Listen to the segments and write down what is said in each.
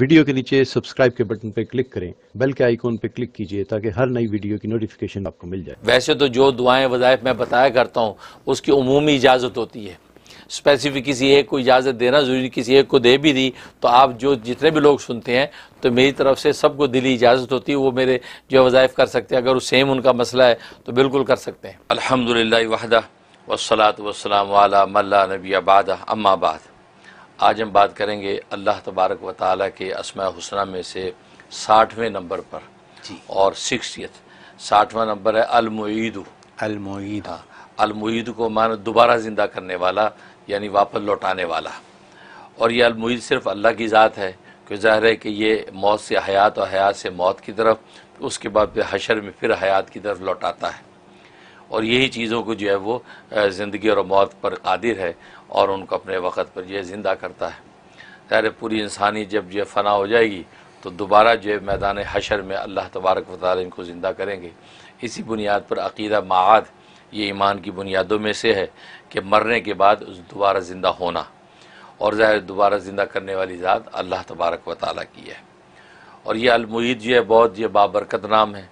Video के नीचे subscribe के बटन पर क्लिक करें बेल के आइकॉन पर क्लिक कीजिए ताकि हर नई वीडियो की नोटिफिकेशन आपको मिल जाए वैसे तो जो दुआएं वज़ायफ मैं बताया करता हूँ उसकी उमूमी इजाज़त होती है स्पेसिफिक किसी एक को इजाज़त देना ज़रूरी किसी एक को दे भी दी तो आप जो जितने भी लोग सुनते हैं तो मेरी तरफ से सबको दिली इजाज़त होती है वो मेरे जो वज़ायफ़ कर सकते हैं अगर वो सेम उनका मसला है तो बिल्कुल कर सकते हैं अलहमदिल्ला वहदा वसलात वसलाम वाला मल्ला नबी आबाद अम्माबाद आज हम बात करेंगे अल्लाह तबारक व ताली के असमा हुसन में से साठवें नंबर पर और सिक्सियत साठवा नंबर है अलमुद अलमुद हाँ को मान दोबारा ज़िंदा करने वाला यानी वापस लौटाने वाला और यह अलमुद सिर्फ अल्लाह की ज़ात है क्योंकि ज़ाहिर है कि ये मौत से हयात और हयात से मौत की तरफ उसके बाद फिर हशर में फिर हयात की तरफ लौटाता है और यही चीज़ों को जो है वो ज़िंदगी और मौत पर कादिर है और उनको अपने वक़्त पर जो है ज़िंदा करता है ज़ाहिर पूरी इंसानी जब जो है फ़ना हो जाएगी तो दोबारा जो है मैदान हशर में अल्लाह तबारक वाली इनको ज़िंदा करेंगे इसी बुनियाद पर अकीदा माद ये ईमान की बुनियादों में से है कि मरने के बाद दोबारा ज़िंदा होना और ज़ाहिर दोबारा ज़िंदा करने वाली ज़ात अल्लाह तबारक वाली की है और यह अलमुद जो है बहुत ये बाबरकत नाम है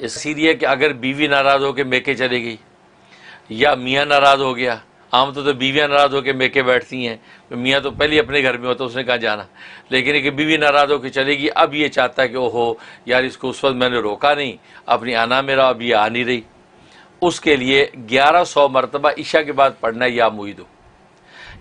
इसीलिए कि अगर बीवी नाराज़ होकर मेके चली गई या मियाँ नाराज़ हो गया आम तो, तो बीवियाँ नाराज़ होकर मेके बैठती हैं तो मियाँ तो पहले अपने घर में होता तो उसने कहा जाना लेकिन एक बीवी नाराज़ होकर चलेगी अब ये चाहता है कि ओहो यार इसको उस वक्त मैंने रोका नहीं अपनी आना मेरा अब ये आ नहीं रही उसके लिए ग्यारह सौ मरतबा ईशा के बाद पढ़ना या दो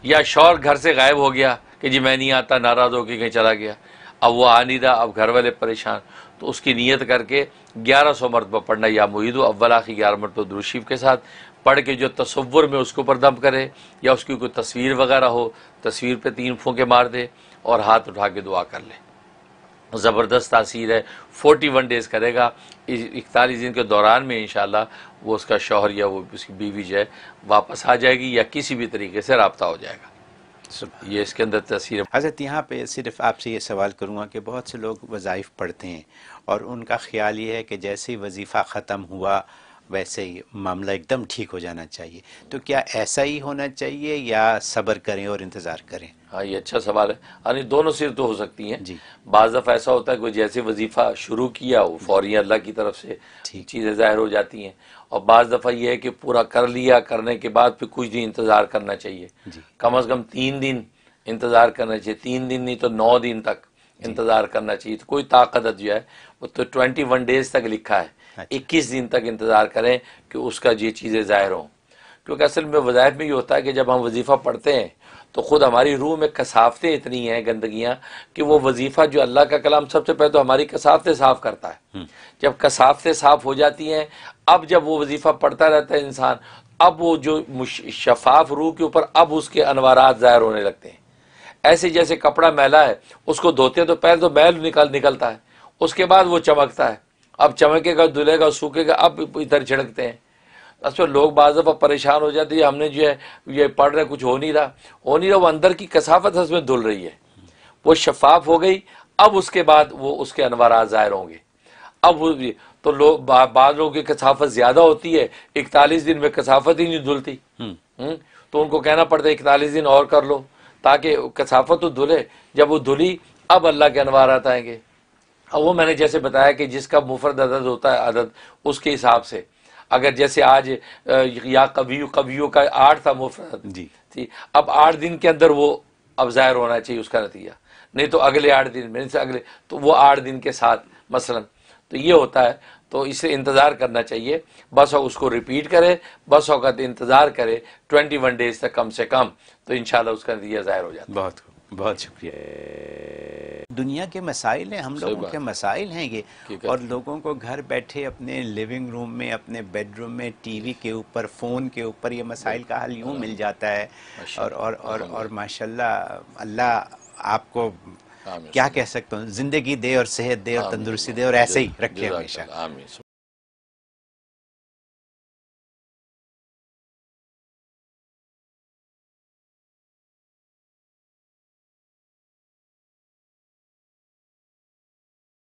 या शौर घर से गायब हो गया कि जी मैं नहीं आता नाराज़ होकर कहीं चला गया अब वह आनीदा अब घर वाले परेशान तो उसकी नीयत करके ग्यारह सौ मरतबा पढ़ना या मुहिद अव्वल आखिर ग्यारह मरतबा दुरुशीफ के साथ पढ़ के जो तस्वुर में उसके ऊपर दम करे या उसकी कोई तस्वीर वगैरह हो तस्वीर पे तीन फूके मार दे और हाथ उठा के दुआ कर ले ज़बरदस्त तासीर है फोर्टी वन डेज़ करेगा इकतालीस दिन के दौरान में इन वो उसका शौहर या वो उसकी बीवी जो है वापस आ जाएगी या किसी भी तरीके से रबता हो जाएगा ये इसके अंदर तस्वीर हजरत यहाँ पे सिर्फ आपसे ये सवाल करूँगा कि बहुत से लोग वज़ाइफ पढ़ते हैं और उनका ख्याल ये है कि जैसे ही वजीफ़ा ख़त्म हुआ वैसे ही मामला एकदम ठीक हो जाना चाहिए तो क्या ऐसा ही होना चाहिए या सब्र करें और इंतज़ार करें हाँ ये अच्छा सवाल है यानी हाँ, दोनों सिर तो हो सकती हैं जी बाज़ दफ़ा ऐसा होता है कोई जैसे वजीफ़ा शुरू किया हो फौरी अल्लाह की तरफ से चीज़ें ज़ाहिर हो जाती हैं और बाज़ दफ़ा यह है कि पूरा कर लिया करने के बाद फिर कुछ दिन इंतज़ार करना चाहिए कम अज़ कम तीन दिन इंतज़ार करना चाहिए तीन दिन नहीं तो नौ दिन तक इंतज़ार करना चाहिए तो कोई ताकत जो है वो तो ट्वेंटी वन डेज तक लिखा है अच्छा। 21 दिन तक इंतज़ार करें कि उसका ये चीज़ें ज़ाहिर हों क्योंकि असल में वज़ायफ में ये होता है कि जब हम वजीफ़ा पढ़ते हैं तो ख़ुद हमारी रूह में कसाफतें इतनी हैं गंदगियाँ कि वो वजीफ़ा जो अल्लाह का कलाम सबसे पहले तो हमारी कसाफतें साफ़ करता है हम्म। जब कसाफतें साफ़ हो जाती हैं अब जब वो वजीफ़ा पढ़ता रहता है इंसान अब वो जो शफाफ रूह के ऊपर अब उसके अनवारात ज़ाहिर होने लगते हैं ऐसे जैसे कपड़ा मैला है उसको धोते हैं तो पहले तो मैल निकल निकलता है उसके बाद वो चमकता है अब चमकेगा धुलेगा सूखेगा अब इधर छिड़कते हैं असल लोग बाज परेशान हो जाते हैं हमने जो है ये पढ़ रहे कुछ हो नहीं रहा हो नहीं रहा वो अंदर की कसाफत उसमें धुल रही है वो शफाफ हो गई अब उसके बाद वो उसके अनवारा ज़ाहिर होंगे अब वो तो लोग बाद लोगों की कसाफत ज़्यादा होती है इकतालीस दिन में कसाफत ही नहीं धुलती हम्म। हम्म, तो उनको कहना पड़ता है इकतालीस दिन और कर लो ताकि कसाफत तो धुले जब वो धुली अब अल्लाह के अनवारात आएंगे अब वो मैंने जैसे बताया कि जिसका मुफरद अदद होता है अदद उसके हिसाब से अगर जैसे आज या कवियों कवियों का आठ था मुफरत जी थी अब आठ दिन के अंदर वो अब ज़ाहिर होना चाहिए उसका नतीजा नहीं तो अगले आठ दिन मेरे से अगले तो वो आठ दिन के साथ मसलन तो ये होता है तो इसे इंतज़ार करना चाहिए बस उसको रिपीट करे बस औकत इंतज़ार करे ट्वेंटी वन डेज़ तक कम से कम तो इन उसका नतीजा ज़ाहिर हो जाता है बहुत बहुत शुक्रिया दुनिया के मसाइल हैं हम लोगों के मसाइल हैं ये और लोगों को घर बैठे अपने लिविंग रूम में अपने बेडरूम में टीवी के ऊपर फ़ोन के ऊपर ये मसाइल का हल यूँ मिल जाता है और और और और माशाल्लाह अल्लाह आपको क्या कह सकता हूँ ज़िंदगी दे और सेहत दे और तंदुरुस्ती दे और ऐसे ही रखे हमेशा